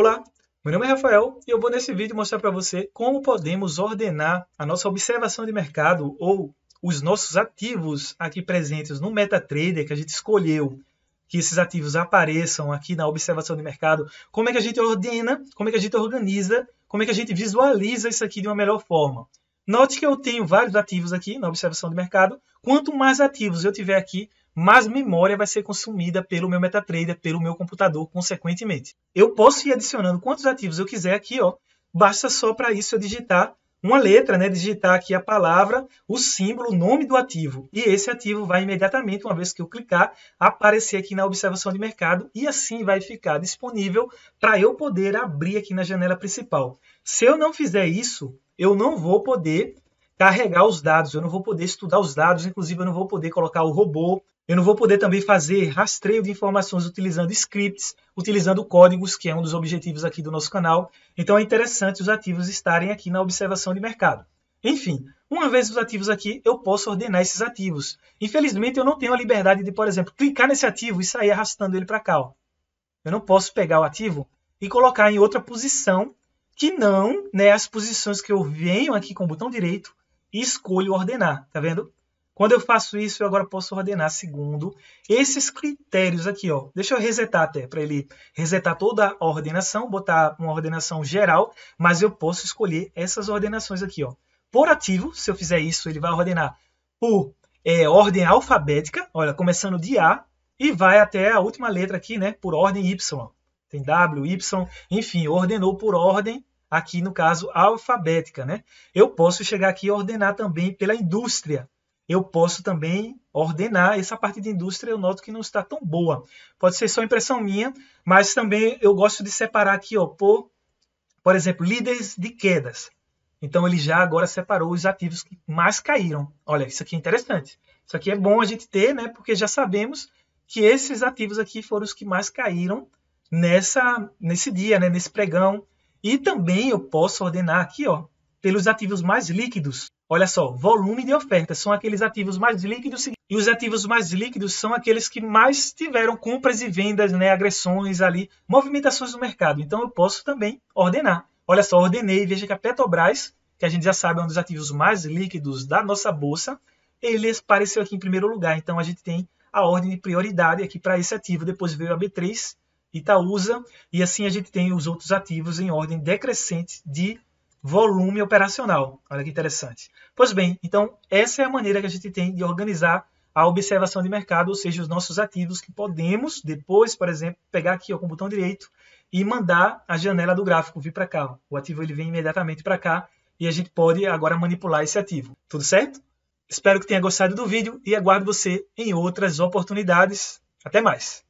Olá, meu nome é Rafael e eu vou nesse vídeo mostrar para você como podemos ordenar a nossa observação de mercado ou os nossos ativos aqui presentes no MetaTrader que a gente escolheu que esses ativos apareçam aqui na observação de mercado, como é que a gente ordena, como é que a gente organiza, como é que a gente visualiza isso aqui de uma melhor forma. Note que eu tenho vários ativos aqui na observação de mercado. Quanto mais ativos eu tiver aqui, mais memória vai ser consumida pelo meu MetaTrader, pelo meu computador, consequentemente. Eu posso ir adicionando quantos ativos eu quiser aqui, ó. Basta só para isso eu digitar uma letra, né? Digitar aqui a palavra, o símbolo, o nome do ativo. E esse ativo vai imediatamente, uma vez que eu clicar, aparecer aqui na observação de mercado e assim vai ficar disponível para eu poder abrir aqui na janela principal. Se eu não fizer isso, eu não vou poder carregar os dados, eu não vou poder estudar os dados, inclusive eu não vou poder colocar o robô, eu não vou poder também fazer rastreio de informações utilizando scripts, utilizando códigos, que é um dos objetivos aqui do nosso canal. Então é interessante os ativos estarem aqui na observação de mercado. Enfim, uma vez os ativos aqui, eu posso ordenar esses ativos. Infelizmente, eu não tenho a liberdade de, por exemplo, clicar nesse ativo e sair arrastando ele para cá. Ó. Eu não posso pegar o ativo e colocar em outra posição que não né, as posições que eu venho aqui com o botão direito e escolho ordenar, tá vendo? Quando eu faço isso, eu agora posso ordenar segundo esses critérios aqui, ó. Deixa eu resetar até, para ele resetar toda a ordenação, botar uma ordenação geral, mas eu posso escolher essas ordenações aqui, ó. Por ativo, se eu fizer isso, ele vai ordenar por é, ordem alfabética, olha, começando de A e vai até a última letra aqui, né, por ordem Y. Tem W, Y, enfim, ordenou por ordem aqui no caso alfabética, né? Eu posso chegar aqui e ordenar também pela indústria. Eu posso também ordenar essa parte de indústria, eu noto que não está tão boa. Pode ser só impressão minha, mas também eu gosto de separar aqui, ó, por, por exemplo, líderes de quedas. Então ele já agora separou os ativos que mais caíram. Olha, isso aqui é interessante. Isso aqui é bom a gente ter, né? Porque já sabemos que esses ativos aqui foram os que mais caíram nessa nesse dia, né? Nesse pregão e também eu posso ordenar aqui, ó, pelos ativos mais líquidos. Olha só, volume de oferta são aqueles ativos mais líquidos e os ativos mais líquidos são aqueles que mais tiveram compras e vendas, né, agressões ali, movimentações no mercado. Então eu posso também ordenar. Olha só, ordenei, veja que a Petrobras, que a gente já sabe é um dos ativos mais líquidos da nossa bolsa, ele apareceu aqui em primeiro lugar. Então a gente tem a ordem de prioridade aqui para esse ativo. Depois veio a B3 Itaúsa, e assim a gente tem os outros ativos em ordem decrescente de volume operacional. Olha que interessante. Pois bem, então essa é a maneira que a gente tem de organizar a observação de mercado, ou seja, os nossos ativos que podemos depois, por exemplo, pegar aqui ó, com o botão direito e mandar a janela do gráfico vir para cá. O ativo ele vem imediatamente para cá e a gente pode agora manipular esse ativo. Tudo certo? Espero que tenha gostado do vídeo e aguardo você em outras oportunidades. Até mais!